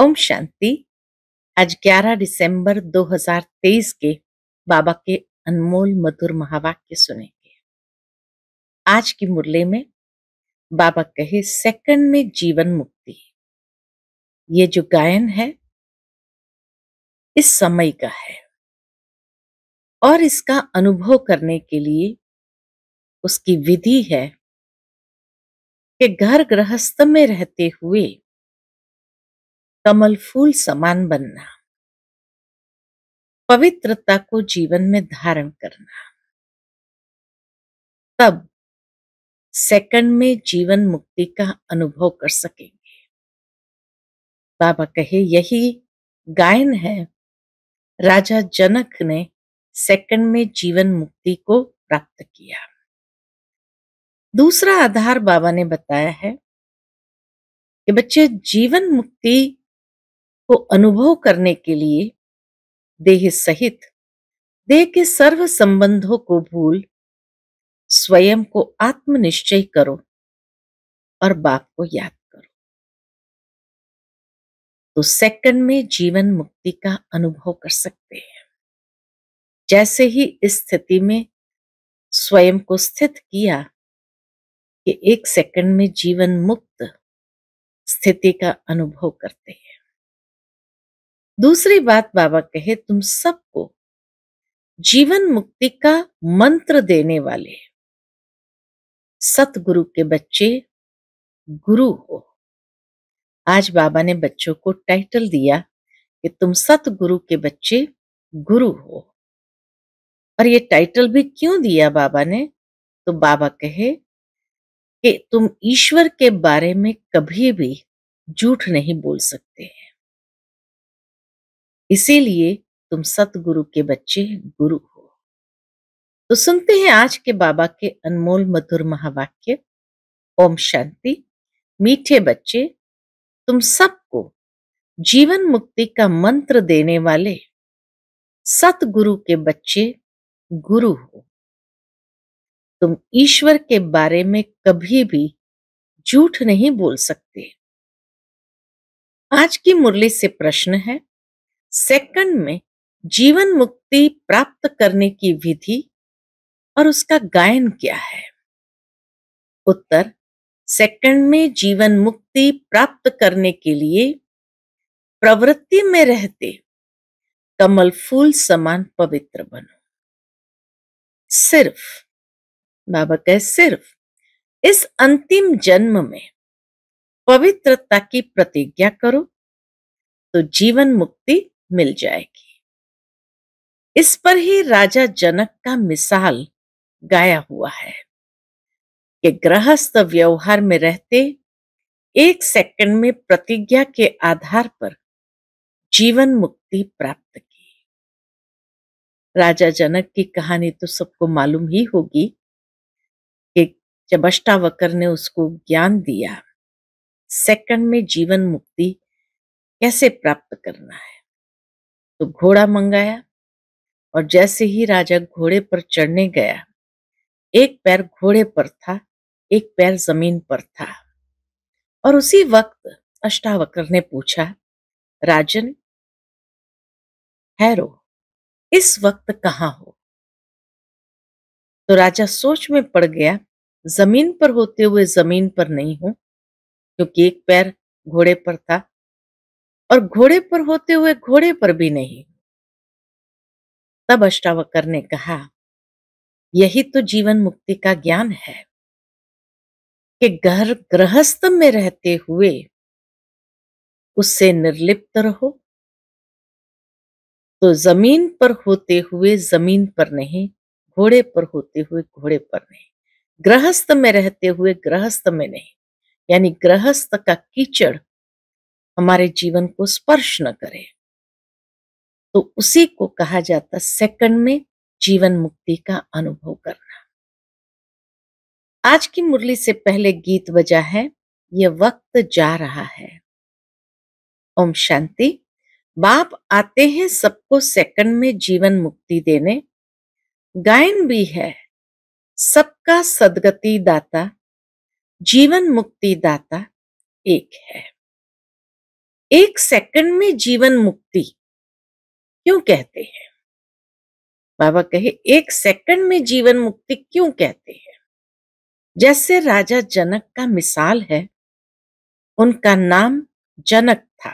ओम शांति आज 11 दिसंबर 2023 के बाबा के अनमोल मधुर महावाक्य सुनेंगे आज की मुरली में बाबा कहे सेकंड में जीवन मुक्ति ये जो गायन है इस समय का है और इसका अनुभव करने के लिए उसकी विधि है कि घर गृहस्थ में रहते हुए कमल फूल समान बनना पवित्रता को जीवन में धारण करना तब सेकंड में जीवन मुक्ति का अनुभव कर सकेंगे बाबा कहे यही गायन है राजा जनक ने सेकंड में जीवन मुक्ति को प्राप्त किया दूसरा आधार बाबा ने बताया है कि बच्चे जीवन मुक्ति को अनुभव करने के लिए देह सहित देह के सर्व संबंधों को भूल स्वयं को आत्मनिश्चय करो और बाप को याद करो तो सेकंड में जीवन मुक्ति का अनुभव कर सकते हैं जैसे ही इस स्थिति में स्वयं को स्थित किया कि एक सेकंड में जीवन मुक्त स्थिति का अनुभव करते हैं दूसरी बात बाबा कहे तुम सबको जीवन मुक्ति का मंत्र देने वाले सतगुरु के बच्चे गुरु हो आज बाबा ने बच्चों को टाइटल दिया कि तुम सतगुरु के बच्चे गुरु हो और ये टाइटल भी क्यों दिया बाबा ने तो बाबा कहे कि तुम ईश्वर के बारे में कभी भी झूठ नहीं बोल सकते हैं इसीलिए तुम सतगुरु के बच्चे गुरु हो तो सुनते हैं आज के बाबा के अनमोल मधुर महावाक्य ओम शांति मीठे बच्चे तुम सबको जीवन मुक्ति का मंत्र देने वाले सतगुरु के बच्चे गुरु हो तुम ईश्वर के बारे में कभी भी झूठ नहीं बोल सकते आज की मुरली से प्रश्न है सेकंड में जीवन मुक्ति प्राप्त करने की विधि और उसका गायन क्या है उत्तर सेकंड में जीवन मुक्ति प्राप्त करने के लिए प्रवृत्ति में रहते कमल फूल समान पवित्र बनो सिर्फ बाबा कह सिर्फ इस अंतिम जन्म में पवित्रता की प्रतिज्ञा करो तो जीवन मुक्ति मिल जाएगी इस पर ही राजा जनक का मिसाल गाया हुआ है कि गृहस्थ व्यवहार में रहते एक सेकंड में प्रतिज्ञा के आधार पर जीवन मुक्ति प्राप्त की राजा जनक की कहानी तो सबको मालूम ही होगी कि जब अष्टावकर ने उसको ज्ञान दिया सेकंड में जीवन मुक्ति कैसे प्राप्त करना है तो घोड़ा मंगाया और जैसे ही राजा घोड़े पर चढ़ने गया एक पैर घोड़े पर था एक पैर जमीन पर था और उसी वक्त अष्टावक्र ने पूछा राजन हैरो इस वक्त कहाँ हो तो राजा सोच में पड़ गया जमीन पर होते हुए जमीन पर नहीं हूं क्योंकि एक पैर घोड़े पर था और घोड़े पर होते हुए घोड़े पर भी नहीं तब अष्टावकर ने कहा यही तो जीवन मुक्ति का ज्ञान है कि घर गृहस्थ में रहते हुए उससे निर्लिप्त रहो तो जमीन पर होते हुए जमीन पर नहीं घोड़े पर होते हुए घोड़े पर नहीं गृहस्थ में रहते हुए गृहस्थ में नहीं यानी गृहस्थ का कीचड़ हमारे जीवन को स्पर्श न करे तो उसी को कहा जाता सेकंड में जीवन मुक्ति का अनुभव करना आज की मुरली से पहले गीत बजा है यह वक्त जा रहा है ओम शांति बाप आते हैं सबको सेकंड में जीवन मुक्ति देने गायन भी है सबका सदगति दाता जीवन मुक्ति दाता एक है एक सेकंड में जीवन मुक्ति क्यों कहते हैं बाबा कहे एक सेकंड में जीवन मुक्ति क्यों कहते हैं जैसे राजा जनक का मिसाल है उनका नाम जनक था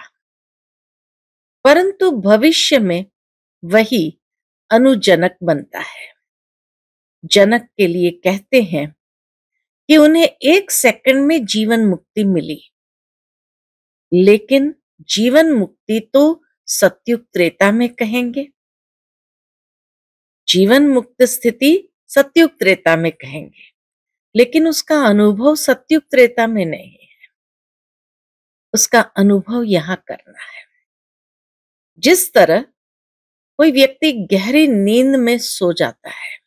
परंतु भविष्य में वही अनुजनक बनता है जनक के लिए कहते हैं कि उन्हें एक सेकंड में जीवन मुक्ति मिली लेकिन जीवन मुक्ति तो सत्युग त्रेता में कहेंगे जीवन मुक्त स्थिति सत्युग त्रेता में कहेंगे लेकिन उसका अनुभव सत्युग त्रेता में नहीं है उसका अनुभव यहां करना है जिस तरह कोई व्यक्ति गहरी नींद में सो जाता है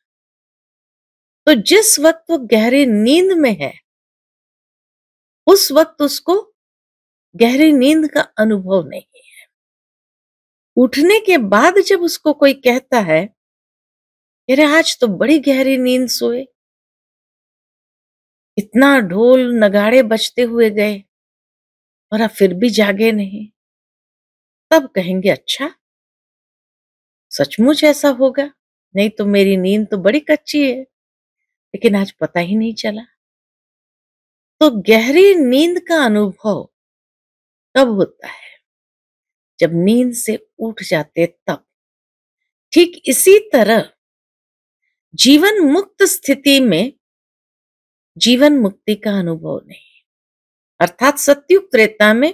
तो जिस वक्त वो गहरी नींद में है उस वक्त उसको गहरी नींद का अनुभव नहीं है उठने के बाद जब उसको कोई कहता है अरे आज तो बड़ी गहरी नींद सोए इतना ढोल नगाड़े बजते हुए गए और आप फिर भी जागे नहीं तब कहेंगे अच्छा सचमुच ऐसा होगा नहीं तो मेरी नींद तो बड़ी कच्ची है लेकिन आज पता ही नहीं चला तो गहरी नींद का अनुभव तब होता है जब नींद से उठ जाते तब ठीक इसी तरह जीवन मुक्त स्थिति में जीवन मुक्ति का अनुभव नहीं अर्थात सत्यु क्रेता में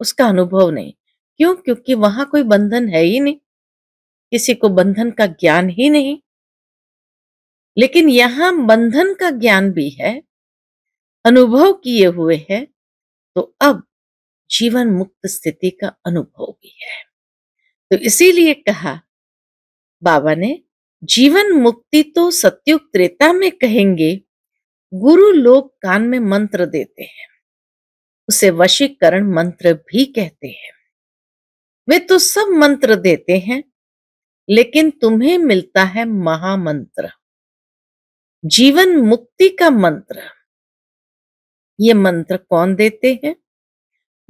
उसका अनुभव नहीं क्यों क्योंकि वहां कोई बंधन है ही नहीं किसी को बंधन का ज्ञान ही नहीं लेकिन यहां बंधन का ज्ञान भी है अनुभव किए हुए हैं तो अब जीवन मुक्त स्थिति का अनुभव भी है तो इसीलिए कहा बाबा ने जीवन मुक्ति तो सत्युग त्रेता में कहेंगे गुरु लोग कान में मंत्र देते हैं उसे वशीकरण मंत्र भी कहते हैं वे तो सब मंत्र देते हैं लेकिन तुम्हें मिलता है महामंत्र जीवन मुक्ति का मंत्र ये मंत्र कौन देते हैं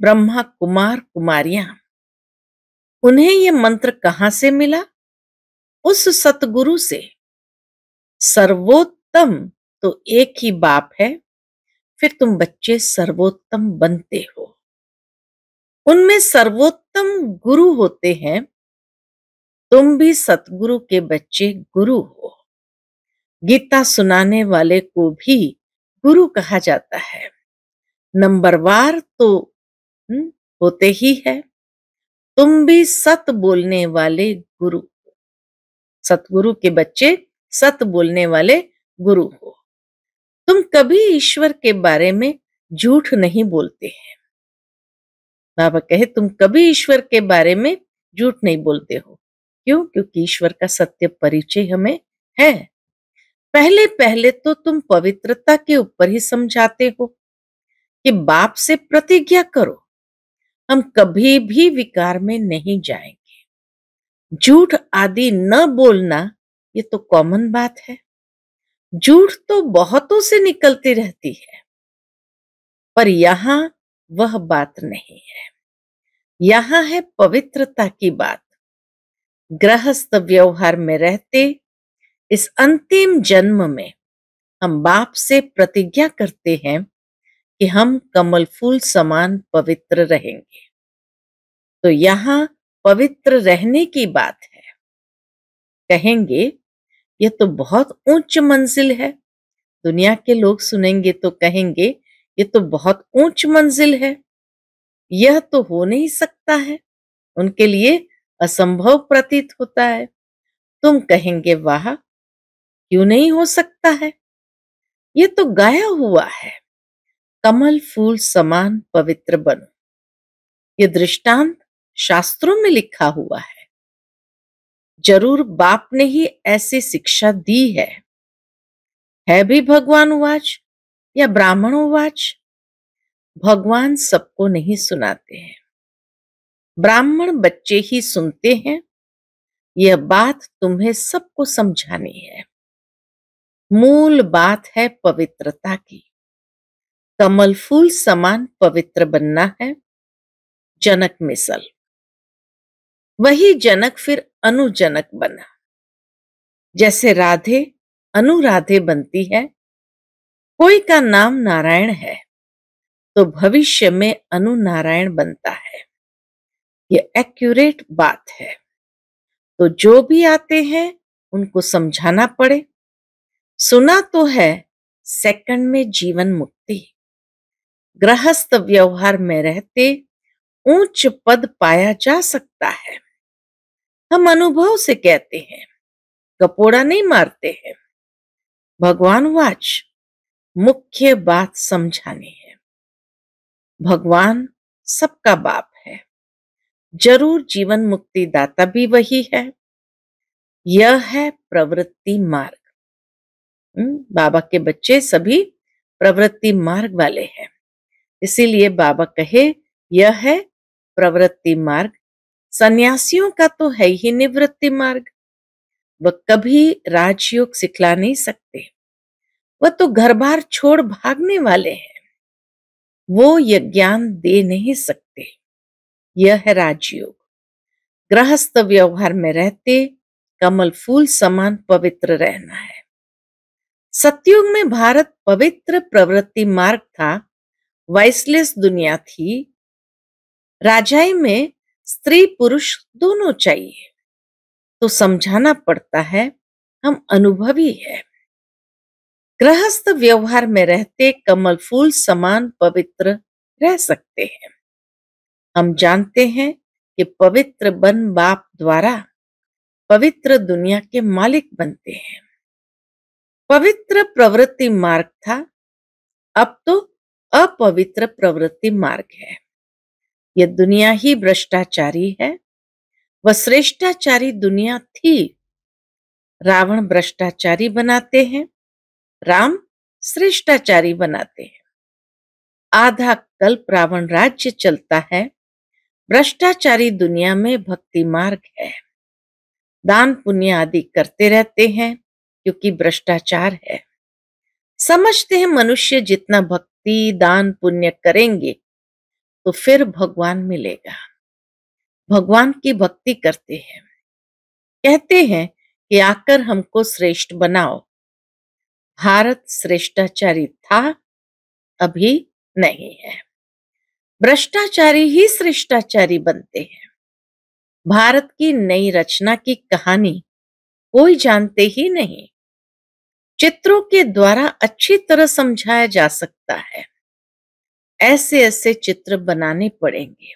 ब्रह्मा कुमार कुमारियां उन्हें ये मंत्र कहां से मिला उस सतगुरु से सर्वोत्तम तो एक ही बाप है फिर तुम बच्चे सर्वोत्तम बनते हो उनमें सर्वोत्तम गुरु होते हैं तुम भी सतगुरु के बच्चे गुरु हो गीता सुनाने वाले को भी गुरु कहा जाता है नंबरवार तो हम्म, होते ही है तुम भी सत बोलने वाले गुरु हो सतगुरु के बच्चे सत बोलने वाले गुरु हो तुम कभी ईश्वर के बारे में झूठ नहीं बोलते हैं बाबा कहे तुम कभी ईश्वर के बारे में झूठ नहीं बोलते हो क्यों क्योंकि ईश्वर का सत्य परिचय हमें है पहले पहले तो तुम पवित्रता के ऊपर ही समझाते हो कि बाप से प्रतिज्ञा करो हम कभी भी विकार में नहीं जाएंगे झूठ आदि न बोलना ये तो कॉमन बात है झूठ तो बहुतों से निकलती रहती है पर यहां वह बात नहीं है यहां है पवित्रता की बात गृहस्थ व्यवहार में रहते इस अंतिम जन्म में हम बाप से प्रतिज्ञा करते हैं कि हम कमल फूल समान पवित्र रहेंगे तो यहाँ पवित्र रहने की बात है कहेंगे यह तो बहुत ऊंच मंजिल है दुनिया के लोग सुनेंगे तो कहेंगे ये तो बहुत ऊंच मंजिल है यह तो हो नहीं सकता है उनके लिए असंभव प्रतीत होता है तुम कहेंगे वाह क्यों नहीं हो सकता है ये तो गाया हुआ है कमल फूल समान पवित्र बनो ये दृष्टांत शास्त्रों में लिखा हुआ है जरूर बाप ने ही ऐसी शिक्षा दी है है भी भगवान वाच या ब्राह्मण वाच भगवान सबको नहीं सुनाते हैं ब्राह्मण बच्चे ही सुनते हैं यह बात तुम्हें सबको समझानी है मूल बात है पवित्रता की कमल फूल समान पवित्र बनना है जनक मिसल वही जनक फिर अनुजनक बना जैसे राधे अनुराधे बनती है कोई का नाम नारायण है तो भविष्य में अनु नारायण बनता है ये एक्यूरेट बात है तो जो भी आते हैं उनको समझाना पड़े सुना तो है सेकंड में जीवन मुक्त गृहस्थ व्यवहार में रहते उच्च पद पाया जा सकता है हम अनुभव से कहते हैं कपोड़ा नहीं मारते हैं भगवान वाच मुख्य बात समझानी है भगवान सबका बाप है जरूर जीवन मुक्ति दाता भी वही है यह है प्रवृत्ति मार्ग हम्म, बाबा के बच्चे सभी प्रवृत्ति मार्ग वाले हैं इसीलिए बाबा कहे यह है प्रवृत्ति मार्ग सन्यासियों का तो है ही निवृत्ति मार्ग वह कभी राजयोग सिखला नहीं सकते वह तो घर बार छोड़ भागने वाले हैं वो यह ज्ञान दे नहीं सकते यह है राजयोग गृहस्थ व्यवहार में रहते कमल फूल समान पवित्र रहना है सत्युग में भारत पवित्र प्रवृत्ति मार्ग था वाइसलेस दुनिया थी राजाई में स्त्री पुरुष दोनों चाहिए तो समझाना पड़ता है हम अनुभवी है गृहस्थ व्यवहार में रहते कमल फूल समान पवित्र रह सकते हैं हम जानते हैं कि पवित्र बन बाप द्वारा पवित्र दुनिया के मालिक बनते हैं पवित्र प्रवृत्ति मार्ग था अब तो अपवित्र प्रवृत्ति मार्ग है यह दुनिया ही भ्रष्टाचारी है वह श्रेष्ठाचारी दुनिया थी रावण भ्रष्टाचारी बनाते हैं राम श्रेष्ठाचारी बनाते हैं आधा कल्प रावण राज्य चलता है भ्रष्टाचारी दुनिया में भक्ति मार्ग है दान पुण्य आदि करते रहते हैं क्योंकि भ्रष्टाचार है समझते हैं मनुष्य जितना भक्ति भक्ति दान पुण्य करेंगे तो फिर भगवान मिलेगा भगवान की भक्ति करते हैं कहते हैं कि आकर हमको श्रेष्ठ बनाओ भारत श्रेष्ठाचारी था अभी नहीं है भ्रष्टाचारी ही श्रेष्ठाचारी बनते हैं भारत की नई रचना की कहानी कोई जानते ही नहीं चित्रों के द्वारा अच्छी तरह समझाया जा सकता है ऐसे ऐसे चित्र बनाने पड़ेंगे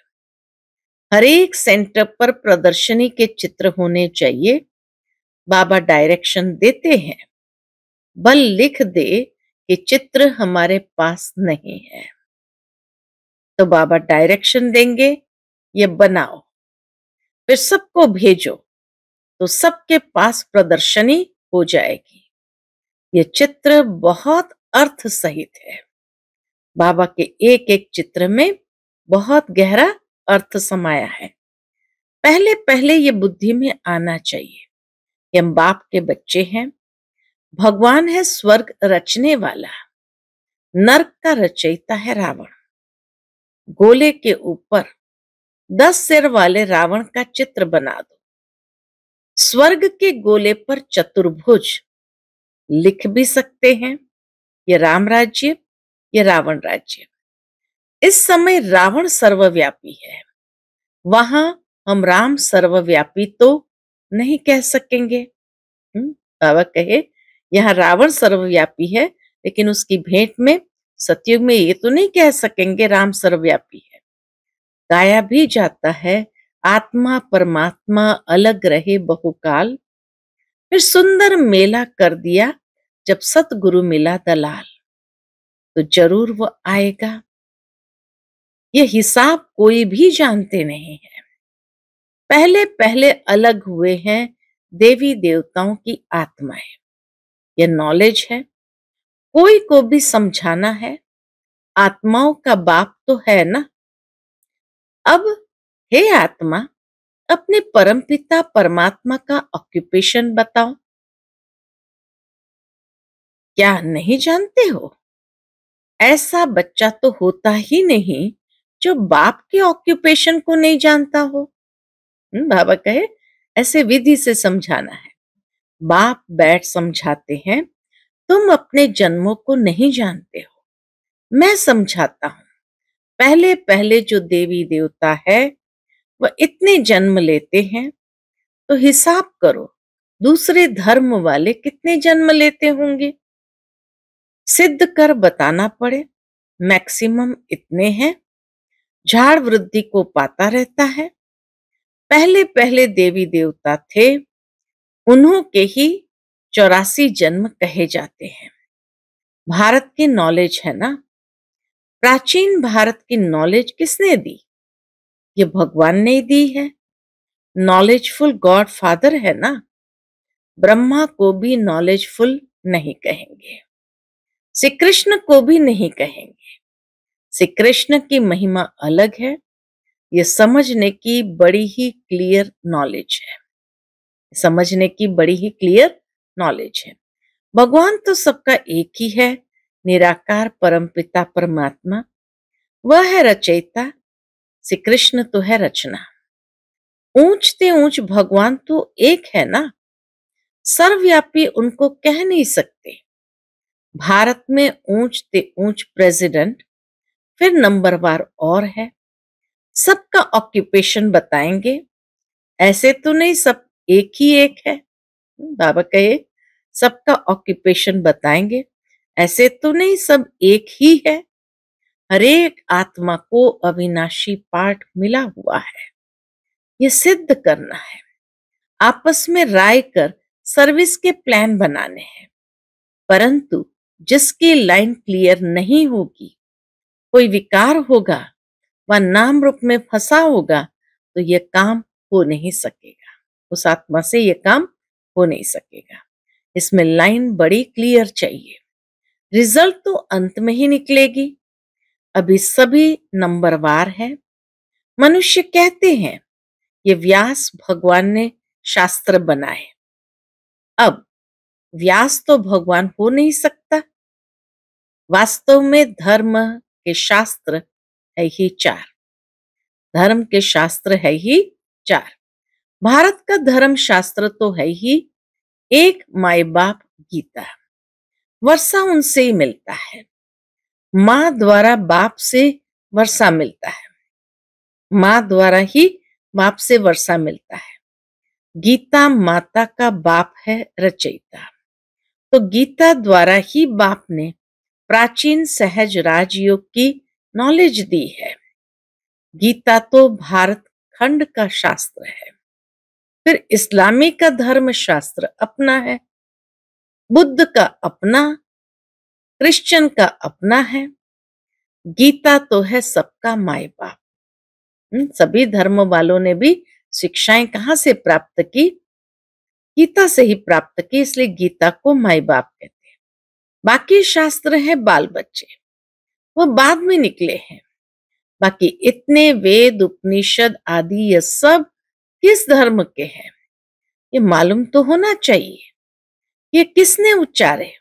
हर एक सेंटर पर प्रदर्शनी के चित्र होने चाहिए बाबा डायरेक्शन देते हैं बल लिख दे कि चित्र हमारे पास नहीं है तो बाबा डायरेक्शन देंगे ये बनाओ फिर सबको भेजो तो सबके पास प्रदर्शनी हो जाएगी ये चित्र बहुत अर्थ सहित है बाबा के एक एक चित्र में बहुत गहरा अर्थ समाया है पहले पहले ये बुद्धि में आना चाहिए कि हम बाप के बच्चे हैं भगवान है स्वर्ग रचने वाला नर्क का रचयिता है रावण गोले के ऊपर दस सिर वाले रावण का चित्र बना दो स्वर्ग के गोले पर चतुर्भुज लिख भी सकते हैं ये राम राज्य ये रावण राज्य इस समय रावण सर्वव्यापी है वहां हम राम सर्वव्यापी तो नहीं कह सकेंगे हम्म, बाबा कहे यहाँ रावण सर्वव्यापी है लेकिन उसकी भेंट में सतयुग में ये तो नहीं कह सकेंगे राम सर्वव्यापी है गाया भी जाता है आत्मा परमात्मा अलग रहे बहुकाल फिर सुंदर मेला कर दिया जब सतगुरु मिला दलाल तो जरूर वो आएगा ये हिसाब कोई भी जानते नहीं है पहले पहले अलग हुए हैं देवी देवताओं की आत्माएं यह नॉलेज है कोई को भी समझाना है आत्माओं का बाप तो है ना अब हे आत्मा अपने परमपिता परमात्मा का ऑक्यूपेशन बताओ क्या नहीं जानते हो ऐसा बच्चा तो होता ही नहीं जो बाप के ऑक्यूपेशन को नहीं जानता हो हम्म, बाबा कहे ऐसे विधि से समझाना है बाप बैठ समझाते हैं तुम अपने जन्मों को नहीं जानते हो मैं समझाता हूं पहले पहले जो देवी देवता है वह इतने जन्म लेते हैं तो हिसाब करो दूसरे धर्म वाले कितने जन्म लेते होंगे सिद्ध कर बताना पड़े मैक्सिमम इतने हैं झाड़ वृद्धि को पाता रहता है पहले पहले देवी देवता थे उन्हों के ही चौरासी जन्म कहे जाते हैं भारत की नॉलेज है ना प्राचीन भारत की नॉलेज किसने दी ये भगवान ने दी है नॉलेजफुल गॉड फादर है ना ब्रह्मा को भी नॉलेजफुल नहीं कहेंगे श्री कृष्ण को भी नहीं कहेंगे श्री कृष्ण की महिमा अलग है ये समझने की बड़ी ही क्लियर नॉलेज है समझने की बड़ी ही क्लियर नॉलेज है भगवान तो सबका एक ही है निराकार परमपिता परमात्मा वह है रचयिता श्री कृष्ण तो है रचना ऊंचते ऊंच उच्च भगवान तो एक है ना सर्वव्यापी उनको कह नहीं सकते भारत में ऊंच ते ऊंच प्रेसिडेंट फिर नंबर बार और है सबका ऑक्यूपेशन बताएंगे ऐसे तो नहीं सब एक ही एक है बाबा कहे सबका ऑक्यूपेशन बताएंगे ऐसे तो नहीं सब एक ही है हरेक आत्मा को अविनाशी पाठ मिला हुआ है ये सिद्ध करना है आपस में राय कर सर्विस के प्लान बनाने हैं परंतु जिसकी लाइन क्लियर नहीं होगी कोई विकार होगा व नाम रूप में फंसा होगा तो यह काम हो नहीं सकेगा उस आत्मा से यह काम हो नहीं सकेगा इसमें लाइन बड़ी क्लियर चाहिए रिजल्ट तो अंत में ही निकलेगी अभी सभी नंबरवार है मनुष्य कहते हैं ये व्यास भगवान ने शास्त्र बनाए अब व्यास तो भगवान हो नहीं सकता वास्तव में धर्म के शास्त्र है ही चार धर्म के शास्त्र है ही चार भारत का धर्म शास्त्र तो है ही एक माए बाप गीता वर्षा उनसे ही मिलता है माँ द्वारा बाप से वर्षा मिलता है माँ द्वारा ही बाप से वर्षा मिलता है गीता माता का बाप है रचयिता तो गीता द्वारा ही बाप ने प्राचीन सहज राजयोग की नॉलेज दी है गीता तो भारत खंड का शास्त्र है फिर इस्लामी का धर्म शास्त्र अपना है बुद्ध का अपना क्रिश्चियन का अपना है गीता तो है सबका माए बाप हम्म, सभी धर्म वालों ने भी शिक्षाएं कहाँ से प्राप्त की गीता से ही प्राप्त की इसलिए गीता को माई बाप कहते हैं बाकी शास्त्र है बाल बच्चे वो बाद में निकले हैं बाकी इतने वेद उपनिषद आदि ये सब किस धर्म के हैं ये मालूम तो होना चाहिए ये किसने उच्चारे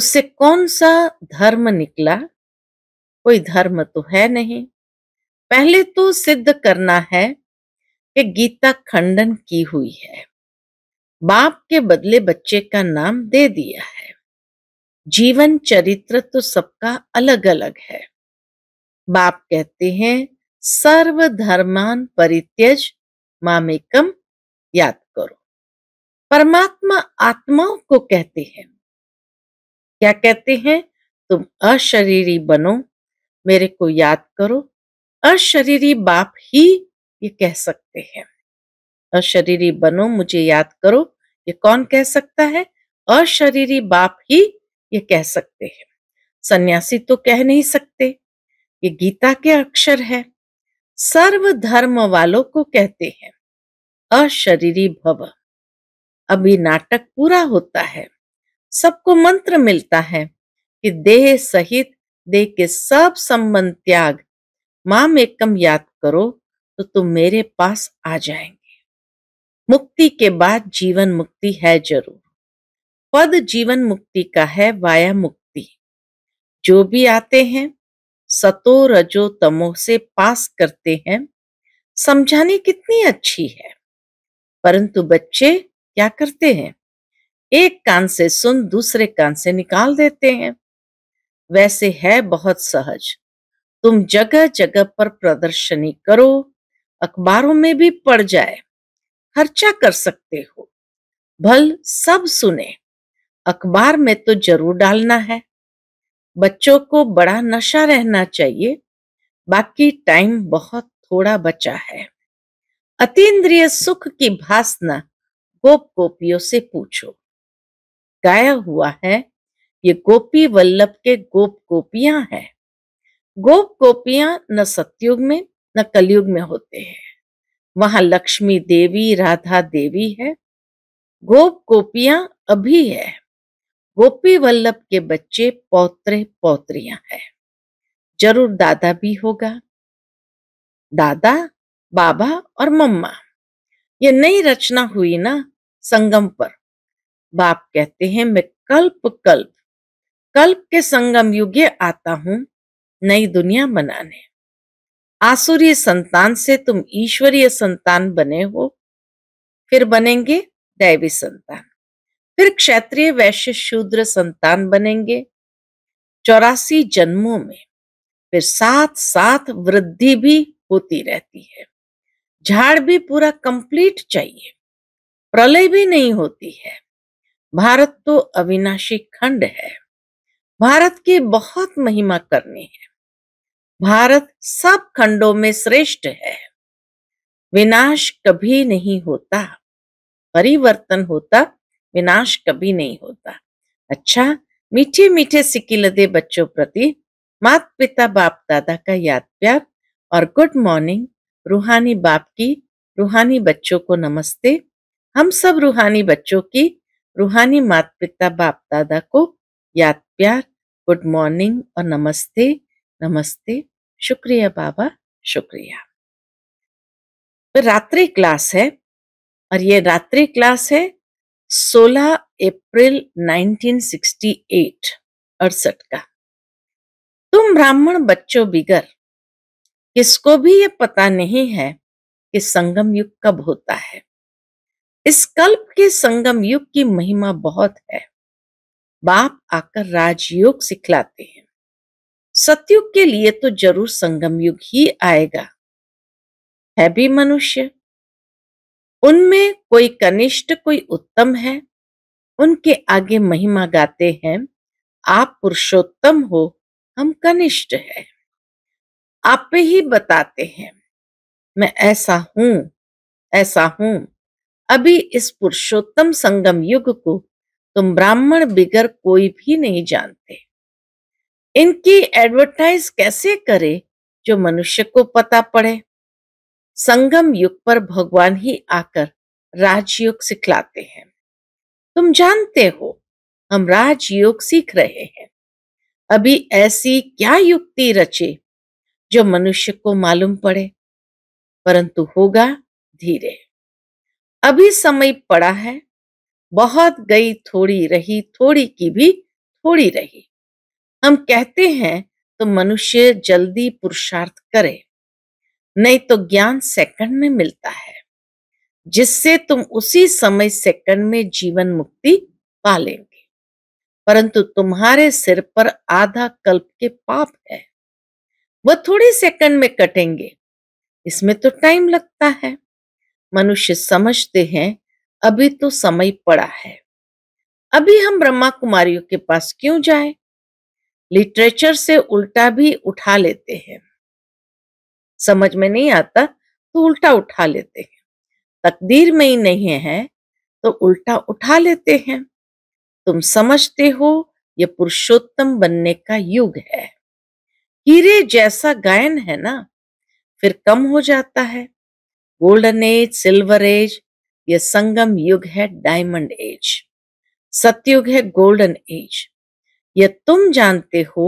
उससे कौन सा धर्म निकला कोई धर्म तो है नहीं पहले तो सिद्ध करना है कि गीता खंडन की हुई है बाप के बदले बच्चे का नाम दे दिया है जीवन चरित्र तो सबका अलग अलग है बाप कहते हैं सर्व धर्मान परित्यज मामेकम याद करो परमात्मा आत्माओं को कहते हैं क्या कहते हैं तुम अशरीरी बनो मेरे को याद करो अशरीरी बाप ही ये कह सकते हैं अशरीरी बनो मुझे याद करो ये कौन कह सकता है अशरीरी बाप ही ये कह सकते हैं सन्यासी तो कह नहीं सकते ये गीता के अक्षर है सर्व धर्म वालों को कहते हैं अशरीरी भव अभी नाटक पूरा होता है सबको मंत्र मिलता है कि देह सहित देह के सब संबंध त्याग माम एकम याद करो तो तुम मेरे पास आ जाएंगे मुक्ति के बाद जीवन मुक्ति है जरूर पद जीवन मुक्ति का है वाया मुक्ति जो भी आते हैं सतो रजो तमो से पास करते हैं समझाने कितनी अच्छी है परंतु बच्चे क्या करते हैं एक कान से सुन दूसरे कान से निकाल देते हैं वैसे है बहुत सहज तुम जगह जगह पर प्रदर्शनी करो अखबारों में भी पड़ जाए खर्चा कर सकते हो भल सब सुने अखबार में तो जरूर डालना है बच्चों को बड़ा नशा रहना चाहिए बाकी टाइम बहुत थोड़ा बचा है अतीन्द्रिय सुख की भासना गोप गोपियों से पूछो गाया हुआ है ये गोपी वल्लभ के गोप गोपियां हैं गोप गोपियां न सत्युग में न कलयुग में होते हैं वहां लक्ष्मी देवी राधा देवी है गोप गोपियां अभी है गोपी वल्लभ के बच्चे पौत्रे पौत्रियां हैं जरूर दादा भी होगा दादा बाबा और मम्मा ये नई रचना हुई ना संगम पर बाप कहते हैं मैं कल्प कल्प कल्प के संगम युगे आता हूं नई दुनिया बनाने आसुरीय संतान से तुम ईश्वरीय संतान बने हो फिर बनेंगे दैवी संतान फिर क्षेत्रीय वैश्य शूद्र संतान बनेंगे चौरासी जन्मों में फिर साथ साथ वृद्धि भी होती रहती है झाड़ भी पूरा कंप्लीट चाहिए प्रलय भी नहीं होती है भारत तो अविनाशी खंड है भारत की बहुत महिमा करनी है भारत सब खंडों में श्रेष्ठ है विनाश कभी नहीं होता परिवर्तन होता विनाश कभी नहीं होता अच्छा मीठे मीठे सिक्की लदे बच्चों प्रति मात पिता बाप दादा का याद प्यार और गुड मॉर्निंग रूहानी बाप की रूहानी बच्चों को नमस्ते हम सब रूहानी बच्चों की रूहानी मात पिता बाप दादा को याद प्यार गुड मॉर्निंग और नमस्ते नमस्ते शुक्रिया बाबा शुक्रिया तो रात्रि क्लास है और ये रात्रि क्लास है 16 अप्रैल 1968 अड़सठ का तुम ब्राह्मण बच्चों बिगर किसको भी ये पता नहीं है कि संगम युग कब होता है इस कल्प के संगम युग की महिमा बहुत है बाप आकर राजयोग सिखलाते हैं सतयुग के लिए तो जरूर संगम युग ही आएगा है भी मनुष्य उनमें कोई कनिष्ठ कोई उत्तम है उनके आगे महिमा गाते हैं आप पुरुषोत्तम हो हम कनिष्ठ है आप ही बताते हैं मैं ऐसा हूं ऐसा हूं अभी इस पुरुषोत्तम संगम युग को तुम ब्राह्मण बिगर कोई भी नहीं जानते इनकी एडवर्टाइज कैसे करे जो मनुष्य को पता पड़े संगम युग पर भगवान ही आकर राजयोग सिखलाते हैं तुम जानते हो हम राजयोग सीख रहे हैं अभी ऐसी क्या युक्ति रचे जो मनुष्य को मालूम पड़े परंतु होगा धीरे अभी समय पड़ा है बहुत गई थोड़ी रही थोड़ी की भी थोड़ी रही हम कहते हैं तो मनुष्य जल्दी पुरुषार्थ करे नहीं तो ज्ञान सेकंड में मिलता है जिससे तुम उसी समय सेकंड में जीवन मुक्ति पा लेंगे परंतु तुम्हारे सिर पर आधा कल्प के पाप है वह थोड़ी सेकंड में कटेंगे इसमें तो टाइम लगता है मनुष्य समझते हैं अभी तो समय पड़ा है अभी हम ब्रह्मा कुमारियों के पास क्यों जाएं? लिटरेचर से उल्टा भी उठा लेते हैं समझ में नहीं आता तो उल्टा उठा लेते हैं तकदीर में ही नहीं है तो उल्टा उठा लेते हैं तुम समझते हो यह पुरुषोत्तम बनने का युग है हीरे जैसा गायन है ना फिर कम हो जाता है गोल्डन एज सिल्वर एज यह संगम युग है डायमंड एज सत्युग है गोल्डन एज यह तुम जानते हो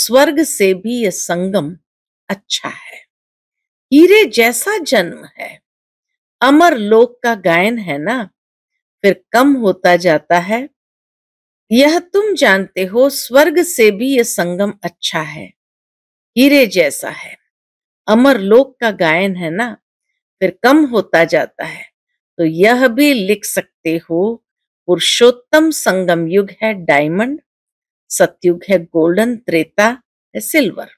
स्वर्ग से भी यह संगम अच्छा है हीरे जैसा जन्म है अमर लोक का गायन है ना फिर कम होता जाता है यह तुम जानते हो स्वर्ग से भी यह संगम अच्छा है हीरे जैसा है अमर लोक का गायन है ना फिर कम होता जाता है तो यह भी लिख सकते हो पुरुषोत्तम संगम युग है डायमंड सत्युग है गोल्डन त्रेता है सिल्वर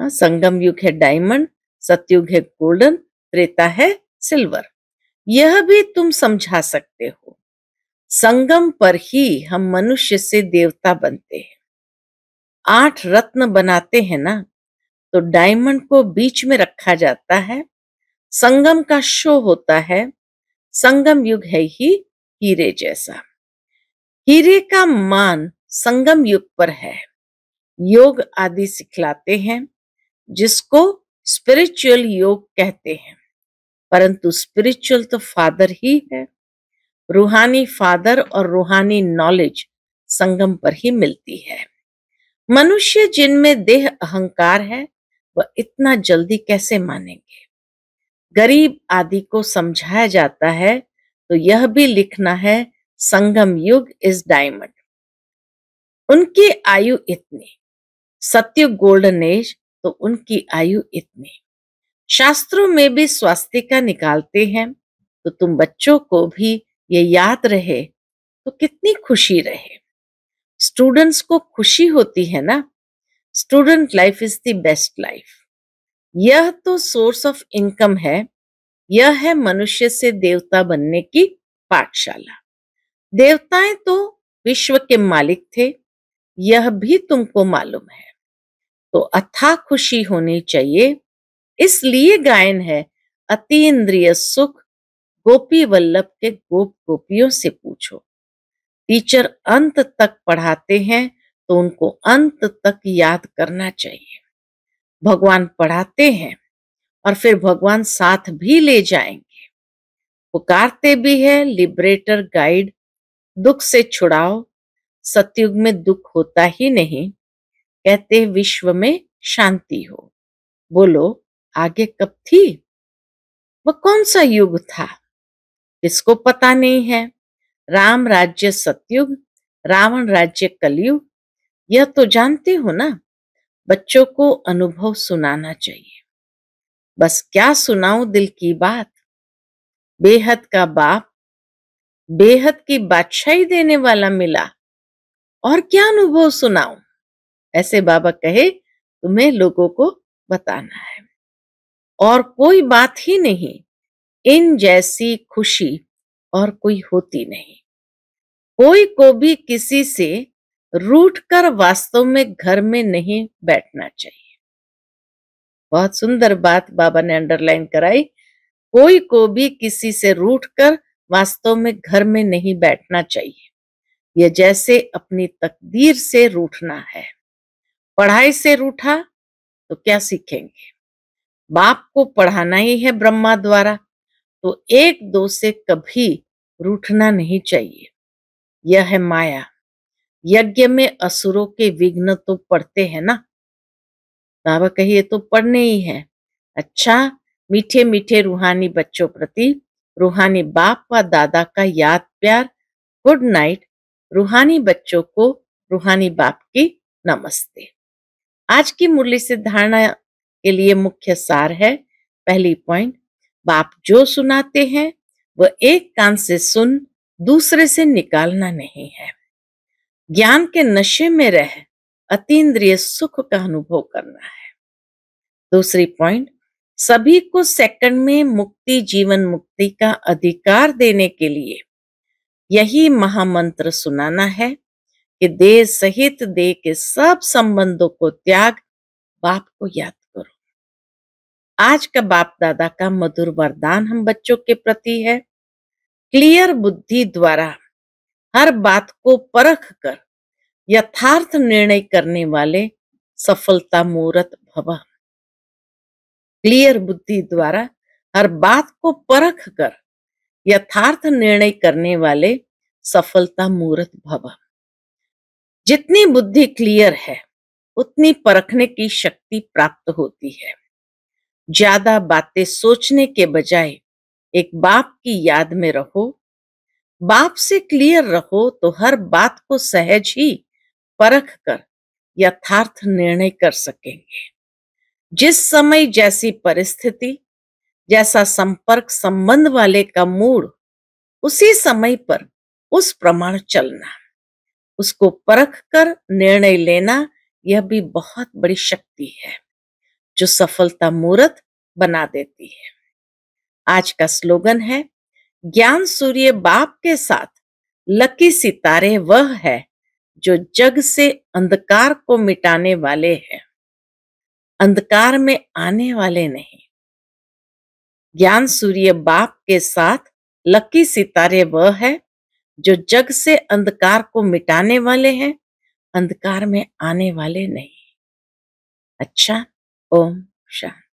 हाँ, संगम युग है डायमंड सत्युग है गोल्डन त्रेता है सिल्वर यह भी तुम समझा सकते हो संगम पर ही हम मनुष्य से देवता बनते हैं आठ रत्न बनाते हैं ना तो डायमंड को बीच में रखा जाता है संगम का शो होता है संगम युग है ही हीरे जैसा हीरे का मान संगम युग पर है योग आदि सिखलाते हैं जिसको स्पिरिचुअल योग कहते हैं परंतु स्पिरिचुअल तो फादर ही है रूहानी फादर और रूहानी नॉलेज संगम पर ही मिलती है मनुष्य जिनमें देह अहंकार है वह इतना जल्दी कैसे मानेंगे गरीब आदि को समझाया जाता है तो यह भी लिखना है संगम युग इज डायमंड उनकी आयु इतनी सत्य गोल्डन एज तो उनकी आयु इतनी शास्त्रों में भी का निकालते हैं तो तुम बच्चों को भी ये याद रहे तो कितनी खुशी रहे स्टूडेंट्स को खुशी होती है ना student life is the best life यह तो सोर्स ऑफ इनकम है यह है मनुष्य से देवता बनने की पाठशाला देवताएं तो विश्व के मालिक थे यह भी तुमको मालूम है तो अथा खुशी होनी चाहिए इसलिए गायन है अति इंद्रिय सुख गोपी वल्लभ के गोप गोपियों से पूछो टीचर अंत तक पढ़ाते हैं तो उनको अंत तक याद करना चाहिए भगवान पढ़ाते हैं और फिर भगवान साथ भी ले जाएंगे पुकारते भी है लिबरेटर गाइड दुख से छुड़ाओ सत्युग में दुख होता ही नहीं कहते विश्व में शांति हो बोलो आगे कब थी वह कौन सा युग था किसको पता नहीं है राम राज्य सत्युग रावण राज्य कलयुग यह तो जानते हो ना बच्चों को अनुभव सुनाना चाहिए बस क्या सुनाऊं दिल की बात बेहद का बाप बेहद की बादशाही देने वाला मिला और क्या अनुभव सुनाऊं ऐसे बाबा कहे तुम्हें लोगों को बताना है और कोई बात ही नहीं इन जैसी खुशी और कोई होती नहीं कोई को भी किसी से रूठ कर वास्तव में घर में नहीं बैठना चाहिए बहुत सुंदर बात बाबा ने अंडरलाइन कराई कोई को भी किसी से रूठ कर वास्तव में घर में नहीं बैठना चाहिए यह जैसे अपनी तकदीर से रूठना है पढ़ाई से रूठा तो क्या सीखेंगे बाप को पढ़ाना ही है ब्रह्मा द्वारा तो एक दो से कभी रूठना नहीं चाहिए यह है माया यज्ञ में असुरों के विघ्न तो पढ़ते हैं ना बाबा कहिए तो पढ़ने ही है अच्छा मीठे मीठे रूहानी बच्चों प्रति रूहानी बाप व दादा का याद प्यार गुड नाइट रूहानी बच्चों को रूहानी बाप की नमस्ते आज की मुरली सिद्धारणा के लिए मुख्य सार है पहली पॉइंट बाप जो सुनाते हैं वह एक कान से सुन दूसरे से निकालना नहीं है ज्ञान के नशे में रह अतीन्द्रिय सुख का अनुभव करना है दूसरी पॉइंट सभी को सेकंड में मुक्ति जीवन मुक्ति का अधिकार देने के लिए यही महामंत्र सुनाना है कि देह सहित देह के सब संबंधों को त्याग बाप को याद करो आज का बाप दादा का मधुर वरदान हम बच्चों के प्रति है क्लियर बुद्धि द्वारा हर बात को परख कर यथार्थ निर्णय करने वाले सफलता मूर्त भव क्लियर बुद्धि द्वारा हर बात को परख कर यथार्थ निर्णय करने वाले सफलता मूर्त भव जितनी बुद्धि क्लियर है उतनी परखने की शक्ति प्राप्त होती है ज्यादा बातें सोचने के बजाय एक बाप की याद में रहो बाप से क्लियर रहो तो हर बात को सहज ही परख कर यथार्थ निर्णय कर सकेंगे जिस समय जैसी परिस्थिति जैसा संपर्क संबंध वाले का मूड उसी समय पर उस प्रमाण चलना उसको परख कर निर्णय लेना यह भी बहुत बड़ी शक्ति है जो सफलता मूर्त बना देती है आज का स्लोगन है ज्ञान सूर्य बाप के साथ लकी सितारे वह है जो जग से अंधकार को मिटाने वाले हैं अंधकार में आने वाले नहीं ज्ञान सूर्य बाप के साथ लकी सितारे वह है जो जग से अंधकार को मिटाने वाले हैं अंधकार में आने वाले नहीं अच्छा ओम शांति